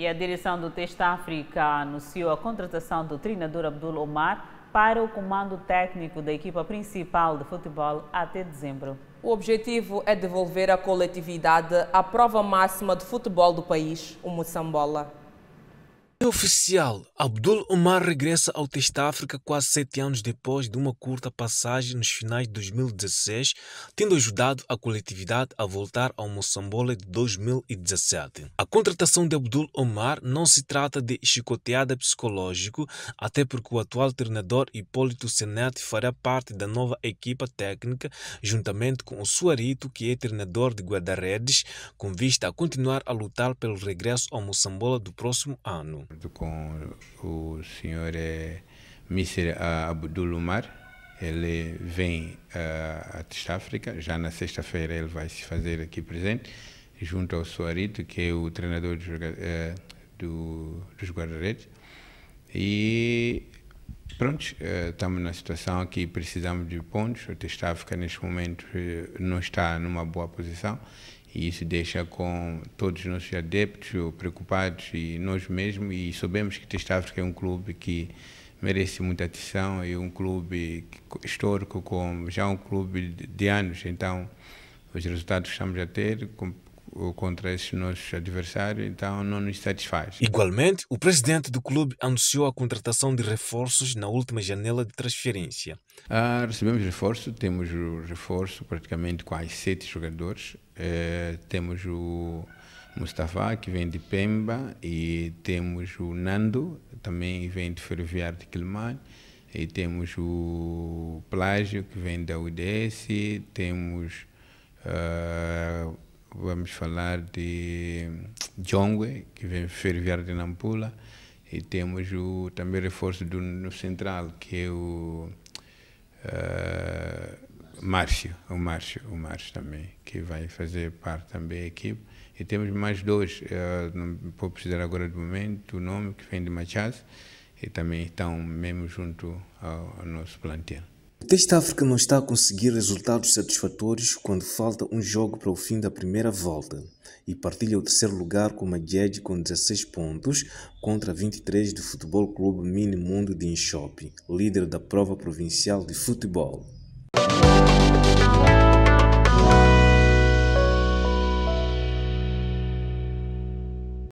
E a direção do Teste África anunciou a contratação do treinador Abdul Omar para o comando técnico da equipa principal de futebol até dezembro. O objetivo é devolver à coletividade a prova máxima de futebol do país, o Moçambola. É oficial, Abdul Omar regressa ao África quase sete anos depois de uma curta passagem nos finais de 2016, tendo ajudado a coletividade a voltar ao Moçambola de 2017. A contratação de Abdul Omar não se trata de chicoteada psicológico, até porque o atual treinador Hipólito Senete fará parte da nova equipa técnica, juntamente com o Suarito, que é treinador de guarda com vista a continuar a lutar pelo regresso ao Moçambola do próximo ano com o senhor é eh, Mr. Eh, Abdul Umar. Ele vem uh, a Testa África, já na sexta-feira ele vai se fazer aqui presente, junto ao Suarito, que é o treinador dos, uh, do, dos guarda-redes. E pronto, estamos na situação que precisamos de pontos. O Testa África, neste momento, não está numa boa posição e isso deixa com todos os nossos adeptos preocupados e nós mesmos. E sabemos que Teste África é um clube que merece muita atenção e é um clube histórico, com, já um clube de anos. Então, os resultados que estamos a ter contra esses nossos adversários, então não nos satisfaz. Igualmente, o presidente do clube anunciou a contratação de reforços na última janela de transferência. Ah, recebemos reforço, temos o reforço praticamente quase sete jogadores. Eh, temos o Mustafa, que vem de Pemba, e temos o Nando, também vem de Ferroviário de Quilmar e temos o Plágio, que vem da UDS, temos. Uh, vamos falar de Jongwe, que vem ferviar de Nampula, e temos o, também reforço do, no central, que é o uh, Márcio, o Márcio, o Márcio também, que vai fazer parte também da equipe. E temos mais dois, uh, não vou precisar agora do momento, o nome, que vem de Machado, e também estão mesmo junto ao, ao nosso plantel teste África não está a conseguir resultados satisfatórios quando falta um jogo para o fim da primeira volta e partilha o terceiro lugar com a Jeddah com 16 pontos contra 23 do Futebol Clube Mini Mundo de Inchope, líder da prova provincial de futebol.